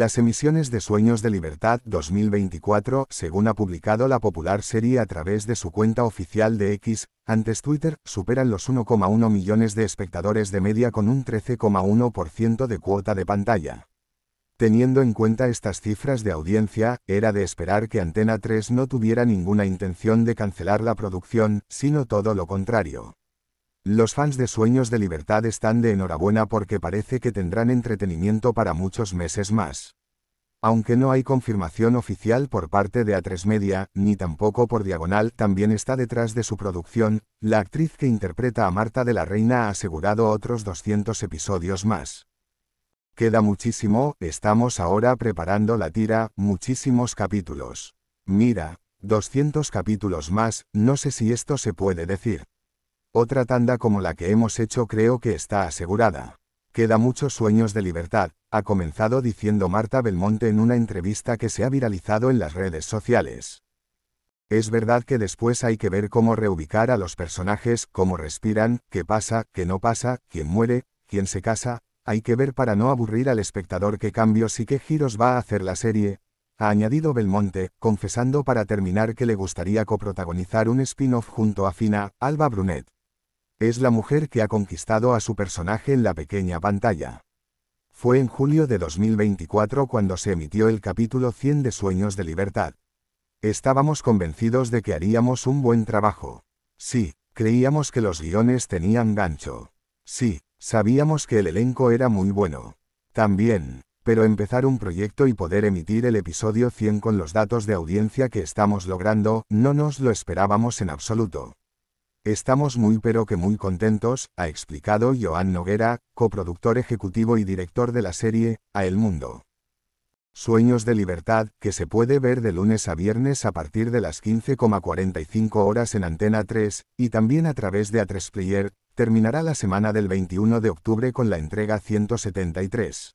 Las emisiones de Sueños de Libertad 2024, según ha publicado la popular serie a través de su cuenta oficial de X, antes Twitter, superan los 1,1 millones de espectadores de media con un 13,1% de cuota de pantalla. Teniendo en cuenta estas cifras de audiencia, era de esperar que Antena 3 no tuviera ninguna intención de cancelar la producción, sino todo lo contrario. Los fans de Sueños de Libertad están de enhorabuena porque parece que tendrán entretenimiento para muchos meses más. Aunque no hay confirmación oficial por parte de A3 Media, ni tampoco por Diagonal, también está detrás de su producción, la actriz que interpreta a Marta de la Reina ha asegurado otros 200 episodios más. Queda muchísimo, estamos ahora preparando la tira, muchísimos capítulos. Mira, 200 capítulos más, no sé si esto se puede decir. Otra tanda como la que hemos hecho creo que está asegurada. Queda muchos sueños de libertad, ha comenzado diciendo Marta Belmonte en una entrevista que se ha viralizado en las redes sociales. Es verdad que después hay que ver cómo reubicar a los personajes, cómo respiran, qué pasa, qué no pasa, quién muere, quién se casa, hay que ver para no aburrir al espectador qué cambios y qué giros va a hacer la serie, ha añadido Belmonte, confesando para terminar que le gustaría coprotagonizar un spin-off junto a Fina, Alba Brunet. Es la mujer que ha conquistado a su personaje en la pequeña pantalla. Fue en julio de 2024 cuando se emitió el capítulo 100 de Sueños de Libertad. Estábamos convencidos de que haríamos un buen trabajo. Sí, creíamos que los guiones tenían gancho. Sí, sabíamos que el elenco era muy bueno. También, pero empezar un proyecto y poder emitir el episodio 100 con los datos de audiencia que estamos logrando, no nos lo esperábamos en absoluto. Estamos muy pero que muy contentos, ha explicado Joan Noguera, coproductor ejecutivo y director de la serie, a El Mundo. Sueños de Libertad, que se puede ver de lunes a viernes a partir de las 15,45 horas en Antena 3, y también a través de A3 terminará la semana del 21 de octubre con la entrega 173.